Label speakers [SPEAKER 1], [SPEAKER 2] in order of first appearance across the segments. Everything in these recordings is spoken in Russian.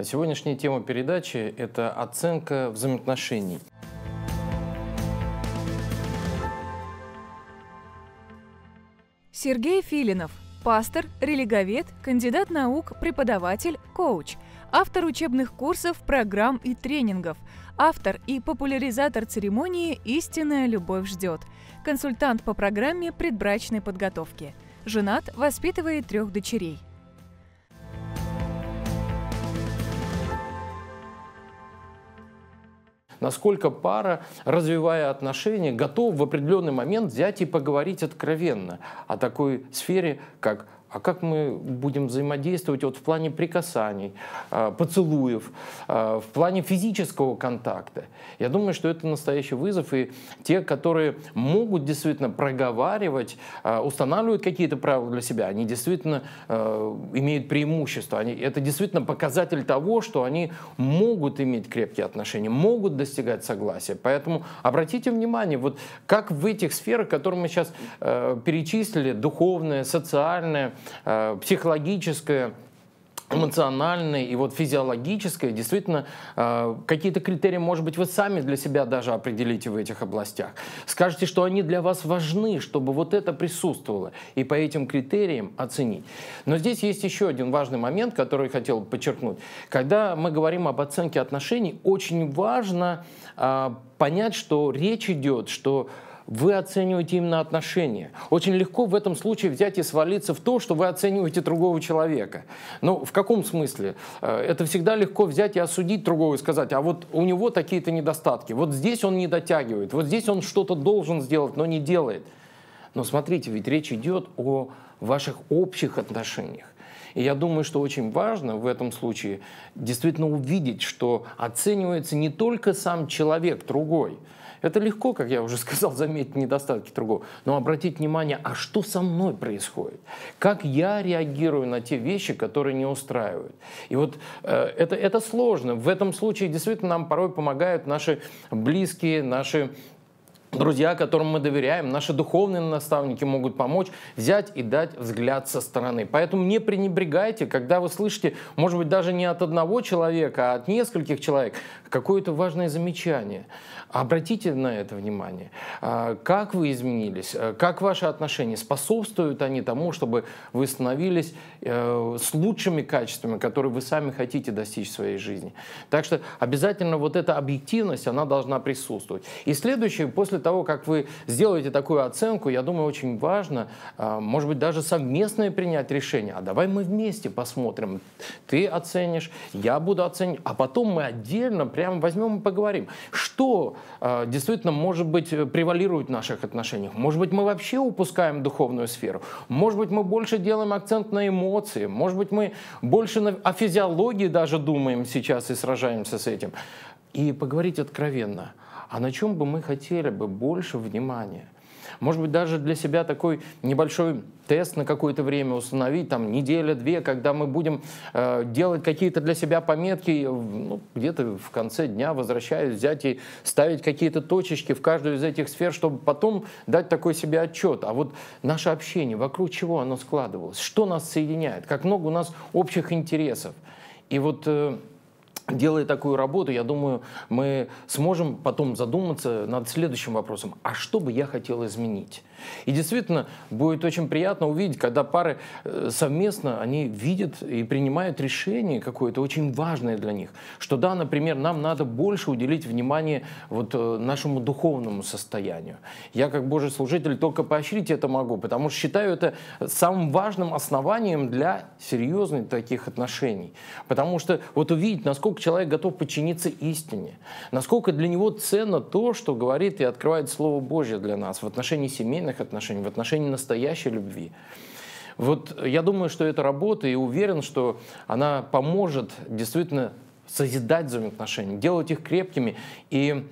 [SPEAKER 1] А сегодняшняя тема передачи – это оценка взаимоотношений.
[SPEAKER 2] Сергей Филинов – пастор, религовед, кандидат наук, преподаватель, коуч, автор учебных курсов, программ и тренингов, автор и популяризатор церемонии «Истинная любовь ждет», консультант по программе предбрачной подготовки. Женат, воспитывает трех дочерей –
[SPEAKER 1] насколько пара, развивая отношения, готова в определенный момент взять и поговорить откровенно о такой сфере, как а как мы будем взаимодействовать вот в плане прикасаний, а, поцелуев, а, в плане физического контакта. Я думаю, что это настоящий вызов, и те, которые могут действительно проговаривать, а, устанавливают какие-то правила для себя, они действительно имеют преимущество, они, это действительно показатель того, что они могут иметь крепкие отношения, могут достигать согласия. Поэтому обратите внимание, вот как в этих сферах, которые мы сейчас перечислили, духовное, социальное, Э, психологическое, эмоциональное и вот физиологическое, действительно, э, какие-то критерии, может быть, вы сами для себя даже определите в этих областях. скажите, что они для вас важны, чтобы вот это присутствовало, и по этим критериям оценить. Но здесь есть еще один важный момент, который хотел подчеркнуть. Когда мы говорим об оценке отношений, очень важно э, понять, что речь идет, что вы оцениваете именно отношения. Очень легко в этом случае взять и свалиться в то, что вы оцениваете другого человека. Но ну, в каком смысле? Э, это всегда легко взять и осудить другого и сказать, а вот у него такие-то недостатки, вот здесь он не дотягивает, вот здесь он что-то должен сделать, но не делает. Но смотрите, ведь речь идет о ваших общих отношениях. И я думаю, что очень важно в этом случае действительно увидеть, что оценивается не только сам человек другой, это легко, как я уже сказал, заметить недостатки другого. Но обратить внимание, а что со мной происходит? Как я реагирую на те вещи, которые не устраивают? И вот э, это, это сложно. В этом случае действительно нам порой помогают наши близкие, наши Друзья, которым мы доверяем, наши духовные наставники могут помочь взять и дать взгляд со стороны. Поэтому не пренебрегайте, когда вы слышите, может быть, даже не от одного человека, а от нескольких человек, какое-то важное замечание. Обратите на это внимание. А, как вы изменились? А, как ваши отношения? Способствуют они тому, чтобы вы становились э, с лучшими качествами, которые вы сами хотите достичь в своей жизни? Так что обязательно вот эта объективность, она должна присутствовать. И следующее, после того, как вы сделаете такую оценку, я думаю, очень важно, а, может быть, даже совместное принять решение. А давай мы вместе посмотрим. Ты оценишь, я буду оценивать, а потом мы отдельно прямо возьмем и поговорим. Что э, действительно может быть э, превалирует в наших отношениях? Может быть, мы вообще упускаем духовную сферу? Может быть, мы больше делаем акцент на эмоции? Может быть, мы больше на, о физиологии даже думаем сейчас и сражаемся с этим? И поговорить откровенно. А на чем бы мы хотели бы больше внимания? Может быть, даже для себя такой небольшой тест на какое-то время установить, там неделя-две, когда мы будем э, делать какие-то для себя пометки, ну, где-то в конце дня возвращаясь, взять и ставить какие-то точечки в каждую из этих сфер, чтобы потом дать такой себе отчет. А вот наше общение, вокруг чего оно складывалось, что нас соединяет, как много у нас общих интересов. И вот э, делая такую работу, я думаю, мы сможем потом задуматься над следующим вопросом. А что бы я хотел изменить? И действительно, будет очень приятно увидеть, когда пары э, совместно, они видят и принимают решение какое-то очень важное для них. Что да, например, нам надо больше уделить внимание вот э, нашему духовному состоянию. Я как Божий служитель только поощрить это могу, потому что считаю это самым важным основанием для серьезных таких отношений. Потому что вот увидеть, насколько человек готов подчиниться истине, насколько для него ценно то, что говорит и открывает Слово Божье для нас в отношении семейных случайных отношений, в отношении настоящей любви. Вот я думаю, что это работа, и уверен, что она поможет действительно созидать взаимоотношения, делать их крепкими. И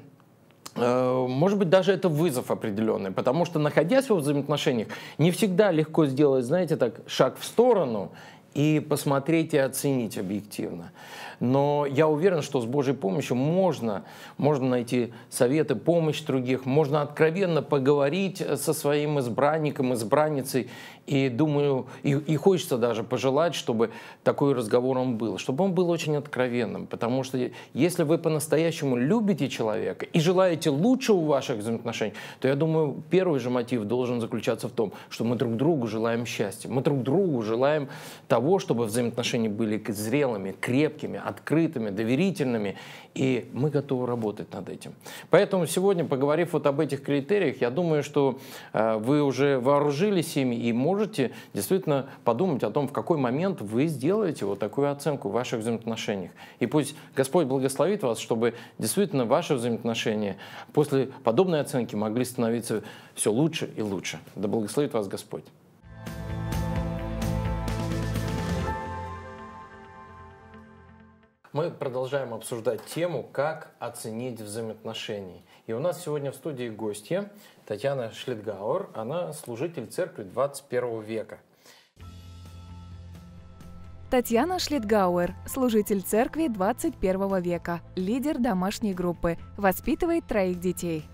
[SPEAKER 1] э, может быть, даже это вызов определенный, потому что, находясь во взаимоотношениях, не всегда легко сделать, знаете, так, шаг в сторону и посмотреть и оценить объективно. Но я уверен, что с Божьей помощью можно, можно найти советы, помощь других, можно откровенно поговорить со своим избранником, избранницей. И думаю, и, и хочется даже пожелать, чтобы такой разговор он был, чтобы он был очень откровенным. Потому что если вы по-настоящему любите человека и желаете лучшего в ваших взаимоотношениях, то я думаю, первый же мотив должен заключаться в том, что мы друг другу желаем счастья, мы друг другу желаем того, того, чтобы взаимоотношения были зрелыми, крепкими, открытыми, доверительными, и мы готовы работать над этим. Поэтому сегодня, поговорив вот об этих критериях, я думаю, что э, вы уже вооружились ими и можете действительно подумать о том, в какой момент вы сделаете вот такую оценку в ваших взаимоотношениях. И пусть Господь благословит вас, чтобы действительно ваши взаимоотношения после подобной оценки могли становиться все лучше и лучше. Да благословит вас Господь. Мы продолжаем обсуждать тему «Как оценить взаимоотношения». И у нас сегодня в студии гостья Татьяна Шлитгауэр. Она служитель церкви 21 века.
[SPEAKER 2] Татьяна Шлитгауэр, служитель церкви 21 века, лидер домашней группы, воспитывает троих детей –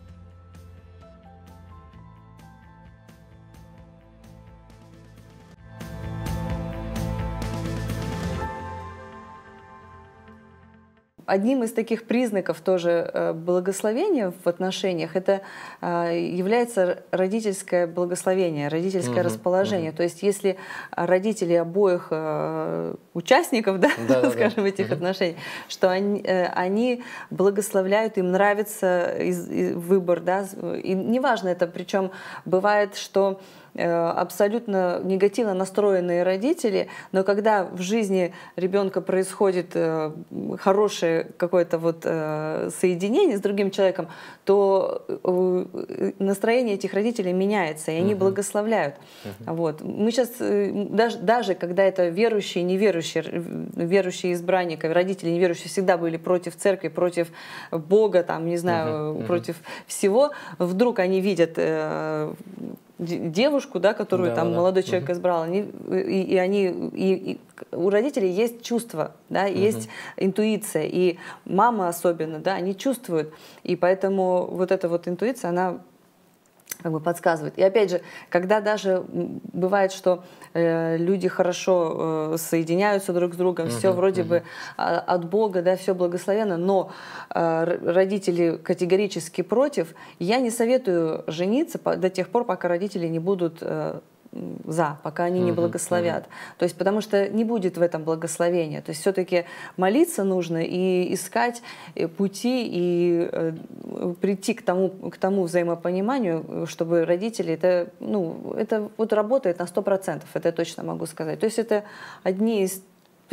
[SPEAKER 2] Одним из таких признаков тоже э, благословения в отношениях это э, является родительское благословение, родительское угу, расположение. Угу. То есть если родители обоих э, участников, да, да, да скажем, да. этих угу. отношений, что они, они благословляют, им нравится выбор, да, и неважно это, причем бывает, что Э, абсолютно негативно настроенные родители, но когда в жизни ребенка происходит э, хорошее какое-то вот э, соединение с другим человеком, то настроение этих родителей меняется, и они угу. благословляют. Угу. Вот. Мы сейчас, даже, даже когда это верующие неверующие, верующие избранники, родители неверующие всегда были против церкви, против Бога, там, не знаю, угу. против всего, вдруг они видят девушку, да, которую да, там да, молодой да. человек угу. избрал, они и, и они и, и у родителей есть чувство, да, угу. есть интуиция, и мама особенно, да, они чувствуют, и поэтому вот эта вот интуиция, она как бы подсказывает. И опять же, когда даже бывает, что э, люди хорошо э, соединяются друг с другом, uh-huh, все вроде uh-huh. бы а, от Бога, да, все благословенно, но э, родители категорически против, я не советую жениться по, до тех пор, пока родители не будут э, за, пока они не благословят. Mm-hmm. То есть, потому что не будет в этом благословения. То есть, все-таки молиться нужно и искать э, пути и э, прийти к тому, к тому взаимопониманию, чтобы родители это, ну, это вот работает на 100%, это я точно могу сказать. То есть, это одни из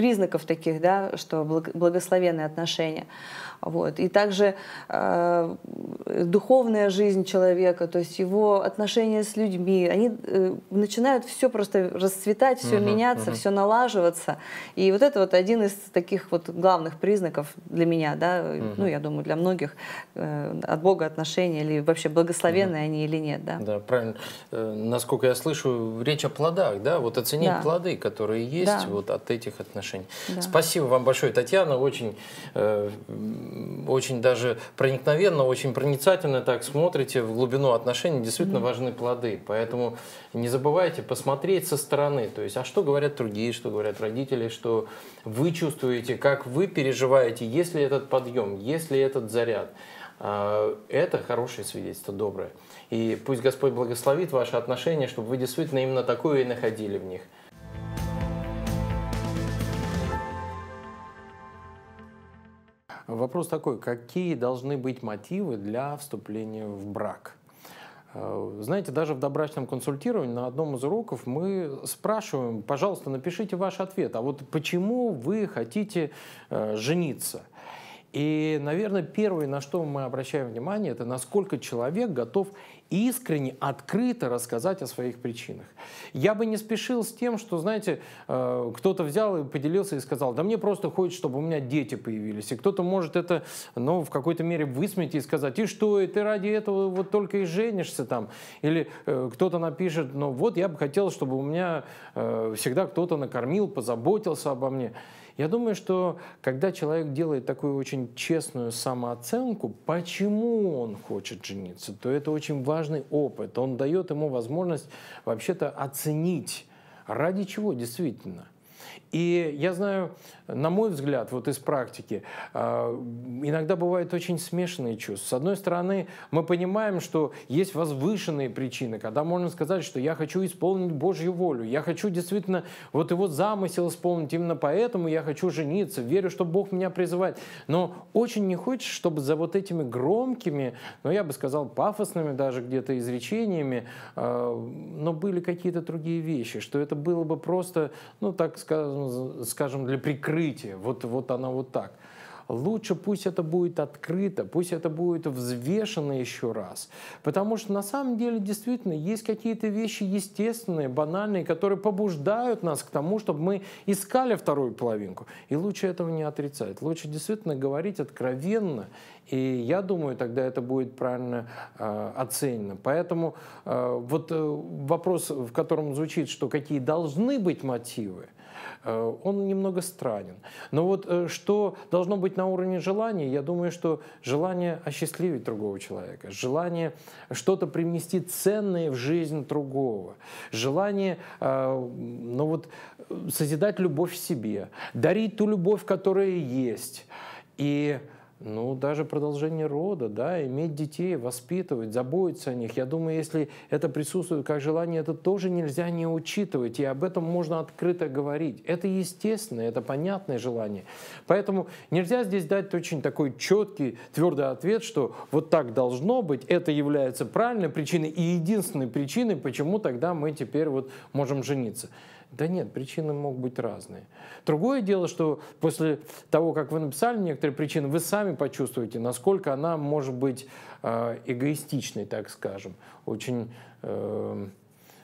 [SPEAKER 2] признаков таких, да, что благословенные отношения. Вот. И также э, духовная жизнь человека, то есть его отношения с людьми, они э, начинают все просто расцветать, все угу, меняться, угу. все налаживаться. И вот это вот один из таких вот главных признаков для меня, да, угу. ну я думаю для многих, э, от Бога отношения или вообще благословенные угу. они или нет. Да, да
[SPEAKER 1] правильно. Э, насколько я слышу, речь о плодах, да, вот оценить да. плоды, которые есть да. вот от этих отношений решений. Да. Спасибо вам большое, Татьяна. Очень, э, очень даже проникновенно, очень проницательно так смотрите в глубину отношений. Действительно mm. важны плоды. Поэтому не забывайте посмотреть со стороны. То есть, а что говорят другие, что говорят родители, что вы чувствуете, как вы переживаете, есть ли этот подъем, есть ли этот заряд. А, это хорошее свидетельство, доброе. И пусть Господь благословит ваши отношения, чтобы вы действительно именно такое и находили в них – Вопрос такой, какие должны быть мотивы для вступления в брак? Э, знаете, даже в добрачном консультировании на одном из уроков мы спрашиваем, пожалуйста, напишите ваш ответ, а вот почему вы хотите э, жениться? И, наверное, первое, на что мы обращаем внимание, это насколько человек готов искренне, открыто рассказать о своих причинах. Я бы не спешил с тем, что, знаете, э, кто-то взял и поделился и сказал, да мне просто хочется, чтобы у меня дети появились. И кто-то может это, ну, в какой-то мере высмеять и сказать, и что, и ты ради этого вот только и женишься там. Или э, кто-то напишет, ну вот я бы хотел, чтобы у меня э, всегда кто-то накормил, позаботился обо мне. Я думаю, что когда человек делает такую очень честную самооценку, почему он хочет жениться, то это очень важный опыт. Он дает ему возможность вообще-то оценить, ради чего действительно. И я знаю, на мой взгляд, вот из практики, а, иногда бывают очень смешанные чувства. С одной стороны, мы понимаем, что есть возвышенные причины, когда можно сказать, что я хочу исполнить Божью волю, я хочу действительно вот его замысел исполнить, именно поэтому я хочу жениться, верю, что Бог меня призывает. Но очень не хочется, чтобы за вот этими громкими, ну я бы сказал, пафосными даже где-то изречениями, а, но были какие-то другие вещи, что это было бы просто, ну так сказать, скажем, для прикрытия. Вот, вот она вот так. Лучше пусть это будет открыто, пусть это будет взвешено еще раз. Потому что на самом деле действительно есть какие-то вещи естественные, банальные, которые побуждают нас к тому, чтобы мы искали вторую половинку. И лучше этого не отрицать. Лучше действительно говорить откровенно. И я думаю, тогда это будет правильно э, оценено. Поэтому э, вот э, вопрос, в котором звучит, что какие должны быть мотивы – Э, он немного странен. Но вот э, что должно быть на уровне желания, я думаю, что желание осчастливить другого человека, желание что-то привнести ценное в жизнь другого, желание э, ну вот, созидать любовь в себе, дарить ту любовь, которая есть. И ну, даже продолжение рода, да, иметь детей, воспитывать, заботиться о них. Я думаю, если это присутствует как желание, это тоже нельзя не учитывать, и об этом можно открыто говорить. Это естественное, это понятное желание. Поэтому нельзя здесь дать очень такой четкий, твердый ответ, что вот так должно быть, это является правильной причиной и единственной причиной, почему тогда мы теперь вот можем жениться. Да нет, причины могут быть разные. Другое дело, что после того, как вы написали некоторые причины, вы сами почувствуете, насколько она может быть э, эгоистичной, так скажем, очень э,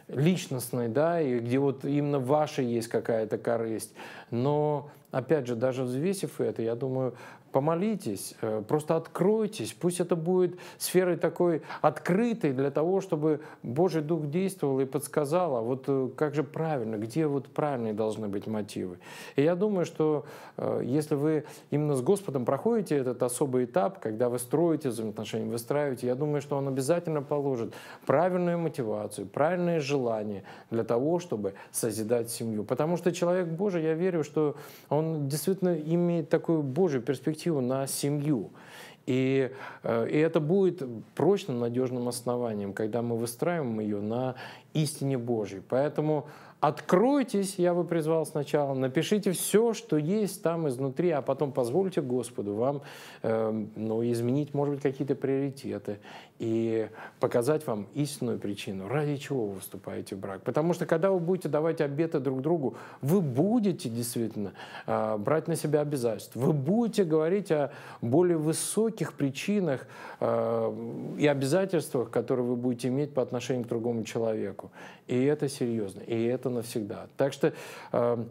[SPEAKER 1] личностной, да, и где вот именно ваша есть какая-то корысть. Но, опять же, даже взвесив это, я думаю, помолитесь, э, просто откройтесь, пусть это будет сферой такой открытой для того, чтобы Божий Дух действовал и подсказал, а вот э, как же правильно, где вот правильные должны быть мотивы. И я думаю, что э, если вы именно с Господом проходите этот особый этап, когда вы строите взаимоотношения, выстраиваете, я думаю, что Он обязательно положит правильную мотивацию, правильное желание для того, чтобы созидать семью. Потому что человек Божий, я верю, что он действительно имеет такую Божью перспективу, коллективу, на семью. И, э, и это будет прочным, надежным основанием, когда мы выстраиваем ее на истине Божьей. Поэтому Откройтесь, я бы призвал сначала, напишите все, что есть там изнутри, а потом позвольте Господу вам э, ну, изменить, может быть, какие-то приоритеты и показать вам истинную причину, ради чего вы вступаете в брак. Потому что когда вы будете давать обеты друг другу, вы будете действительно э, брать на себя обязательства, вы будете говорить о более высоких причинах э, и обязательствах, которые вы будете иметь по отношению к другому человеку. И это серьезно, и это навсегда. Так что э,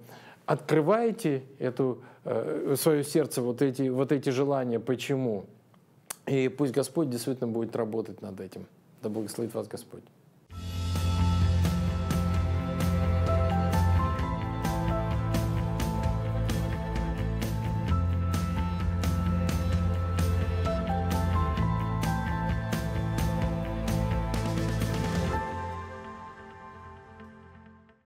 [SPEAKER 1] открывайте эту, э, свое сердце, вот эти, вот эти желания, почему. И пусть Господь действительно будет работать над этим. Да благословит вас Господь.